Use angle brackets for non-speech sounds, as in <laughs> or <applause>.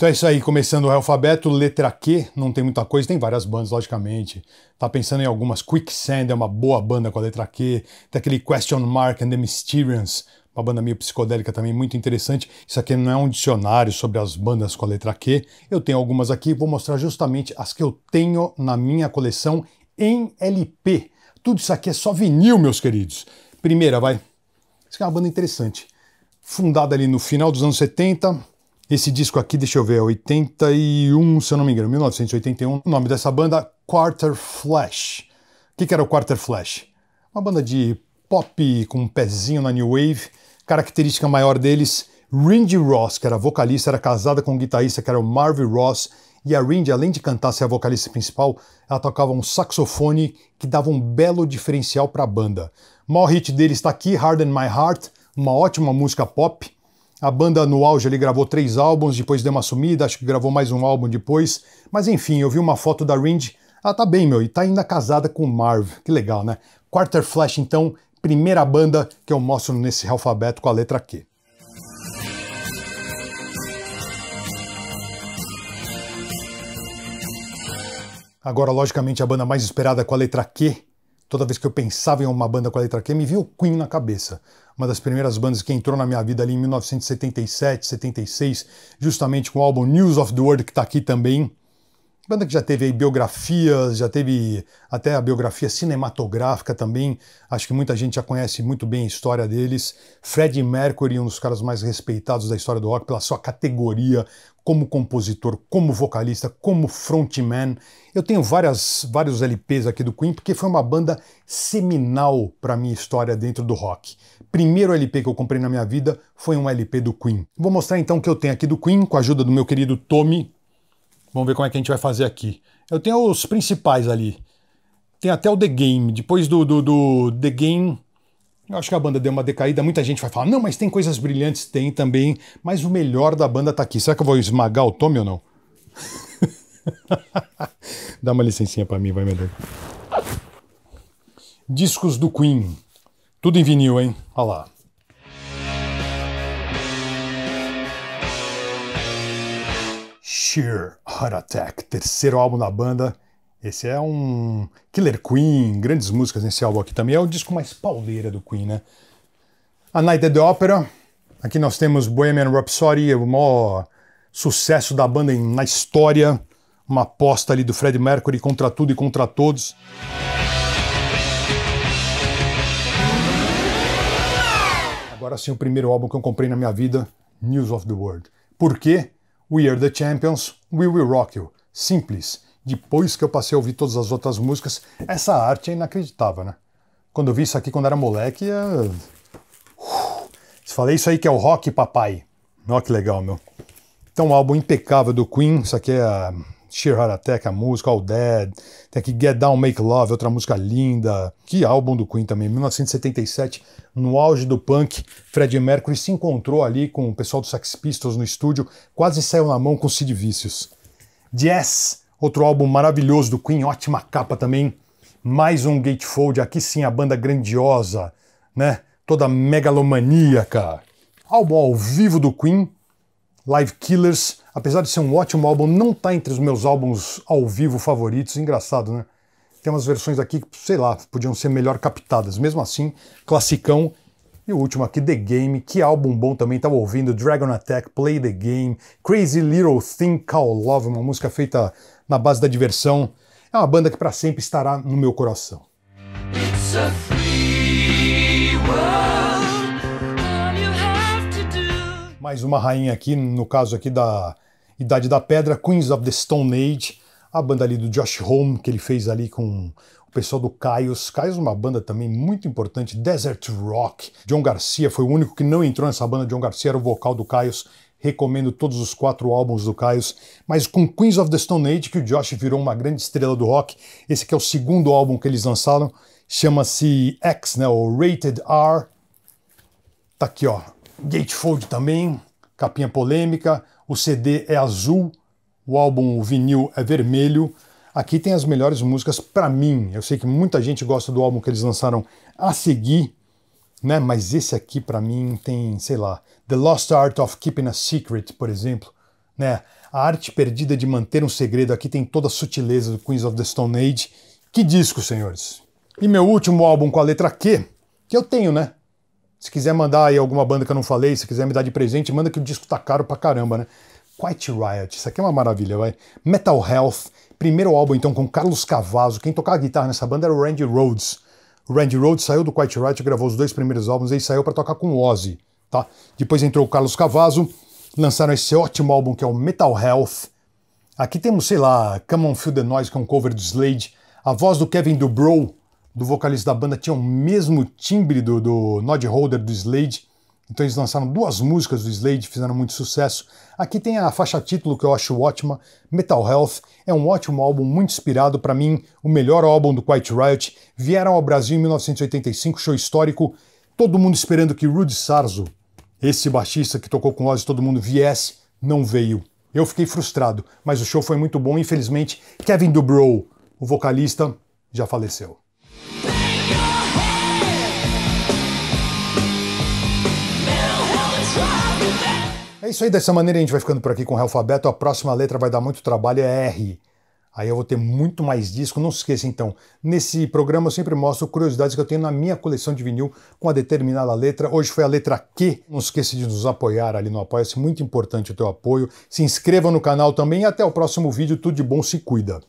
Então é isso aí, começando o alfabeto, letra Q, não tem muita coisa, tem várias bandas, logicamente. Tá pensando em algumas, Quicksand é uma boa banda com a letra Q, tem aquele Question Mark and the Mysterians, uma banda meio psicodélica também, muito interessante. Isso aqui não é um dicionário sobre as bandas com a letra Q. Eu tenho algumas aqui, vou mostrar justamente as que eu tenho na minha coleção em LP. Tudo isso aqui é só vinil, meus queridos. Primeira, vai. Isso aqui é uma banda interessante. Fundada ali no final dos anos 70, esse disco aqui, deixa eu ver, é 81, se eu não me engano, 1981. O nome dessa banda, Quarter Flash. O que, que era o Quarter Flash? Uma banda de pop com um pezinho na New Wave. Característica maior deles, Rindy Ross, que era vocalista, era casada com um guitarrista que era o Marvin Ross. E a Rindy, além de cantar ser a vocalista principal, ela tocava um saxofone que dava um belo diferencial para a banda. O maior hit dele está aqui, Harden My Heart, uma ótima música pop. A banda no auge ele gravou três álbuns, depois deu uma sumida, acho que gravou mais um álbum depois. Mas enfim, eu vi uma foto da Ringe. Ah, tá bem, meu, e tá ainda casada com o Marv. Que legal, né? Quarter Flash, então, primeira banda que eu mostro nesse alfabeto com a letra Q. Agora, logicamente, a banda mais esperada com a letra Q Toda vez que eu pensava em uma banda com a letra Q, me vinha o Queen na cabeça. Uma das primeiras bandas que entrou na minha vida ali em 1977, 76, justamente com o álbum News of the World, que está aqui também, Banda que já teve biografias, já teve até a biografia cinematográfica também. Acho que muita gente já conhece muito bem a história deles. Freddie Mercury, um dos caras mais respeitados da história do rock pela sua categoria como compositor, como vocalista, como frontman. Eu tenho várias, vários LPs aqui do Queen porque foi uma banda seminal para minha história dentro do rock. Primeiro LP que eu comprei na minha vida foi um LP do Queen. Vou mostrar então o que eu tenho aqui do Queen com a ajuda do meu querido Tommy, Vamos ver como é que a gente vai fazer aqui. Eu tenho os principais ali. Tem até o The Game. Depois do, do, do The Game, eu acho que a banda deu uma decaída. Muita gente vai falar, não, mas tem coisas brilhantes. Tem também, mas o melhor da banda tá aqui. Será que eu vou esmagar o Tommy ou não? <laughs> Dá uma licencinha para mim, vai melhor. Discos do Queen. Tudo em vinil, hein? Olha lá. Sheer. Heart Attack, terceiro álbum da banda. Esse é um Killer Queen, grandes músicas nesse álbum aqui também. É o disco mais pauleira do Queen, né? A Night at the Opera. Aqui nós temos Bohemian Rhapsody, o maior sucesso da banda na história. Uma aposta ali do Fred Mercury contra tudo e contra todos. Agora sim, o primeiro álbum que eu comprei na minha vida, News of the World. Por quê? We Are The Champions, We Will Rock You. Simples. Depois que eu passei a ouvir todas as outras músicas, essa arte é inacreditável, né? Quando eu vi isso aqui quando era moleque, eu... falei isso aí que é o rock, papai. Olha que legal, meu. Então, um álbum impecável do Queen. Isso aqui é a Sheer Heart Attack, a música, All Dead, tem aqui Get Down, Make Love, outra música linda. Que álbum do Queen também, 1977, no auge do punk, Fred Mercury se encontrou ali com o pessoal do Sex Pistols no estúdio, quase saiu na mão com Sid Vicious. Yes, outro álbum maravilhoso do Queen, ótima capa também. Mais um Gatefold, aqui sim a banda grandiosa, né? Toda megalomaníaca. Álbum ao vivo do Queen, Live Killers, apesar de ser um ótimo álbum, não está entre os meus álbuns ao vivo favoritos. Engraçado, né? Tem umas versões aqui que, sei lá, podiam ser melhor captadas. Mesmo assim, classicão. E o último aqui, The Game. Que álbum bom também. Estava ouvindo Dragon Attack, Play the Game, Crazy Little Thing Called Love, uma música feita na base da diversão. É uma banda que para sempre estará no meu coração. It's a free world. Mais uma rainha aqui, no caso aqui da Idade da Pedra, Queens of the Stone Age, a banda ali do Josh Home, que ele fez ali com o pessoal do Caios. Caios é uma banda também muito importante, Desert Rock. John Garcia foi o único que não entrou nessa banda, John Garcia era o vocal do Caios. Recomendo todos os quatro álbuns do Caios, mas com Queens of the Stone Age, que o Josh virou uma grande estrela do rock. Esse que é o segundo álbum que eles lançaram, chama-se X, né, o Rated R. Tá aqui, ó. Gatefold também, capinha polêmica, o CD é azul, o álbum o vinil é vermelho. Aqui tem as melhores músicas para mim. Eu sei que muita gente gosta do álbum que eles lançaram a seguir, né? Mas esse aqui para mim tem, sei lá, The Lost Art of Keeping a Secret, por exemplo, né? A arte perdida de manter um segredo. Aqui tem toda a sutileza do Queens of the Stone Age. Que disco, senhores! E meu último álbum com a letra Q, que eu tenho, né? Se quiser mandar aí alguma banda que eu não falei, se quiser me dar de presente, manda que o disco tá caro pra caramba, né? Quiet Riot, isso aqui é uma maravilha, vai. Metal Health, primeiro álbum então com Carlos Cavazo. Quem tocava guitarra nessa banda era o Randy Rhodes. O Randy Rhodes saiu do Quiet Riot, gravou os dois primeiros álbuns e saiu para tocar com o Ozzy, tá? Depois entrou o Carlos Cavazo, lançaram esse ótimo álbum que é o Metal Health. Aqui temos, sei lá, Come On Feel The Noise, que é um cover do Slade. A voz do Kevin Dubrow, do vocalista da banda tinha o mesmo timbre do, do Nod Holder do Slade. Então eles lançaram duas músicas do Slade, fizeram muito sucesso. Aqui tem a faixa título que eu acho ótima, Metal Health. É um ótimo álbum, muito inspirado, para mim, o melhor álbum do Quiet Riot. Vieram ao Brasil em 1985, show histórico. Todo mundo esperando que Rudy Sarzo, esse baixista que tocou com Ozzy, todo mundo viesse, não veio. Eu fiquei frustrado, mas o show foi muito bom. Infelizmente, Kevin Dubrow, o vocalista, já faleceu. É isso aí, dessa maneira a gente vai ficando por aqui com o alfabeto. A próxima letra vai dar muito trabalho, é R. Aí eu vou ter muito mais disco. Não se esqueça então, nesse programa eu sempre mostro curiosidades que eu tenho na minha coleção de vinil com a determinada letra. Hoje foi a letra Q. Não se esqueça de nos apoiar ali no Apoia-se, muito importante o teu apoio. Se inscreva no canal também e até o próximo vídeo. Tudo de bom, se cuida.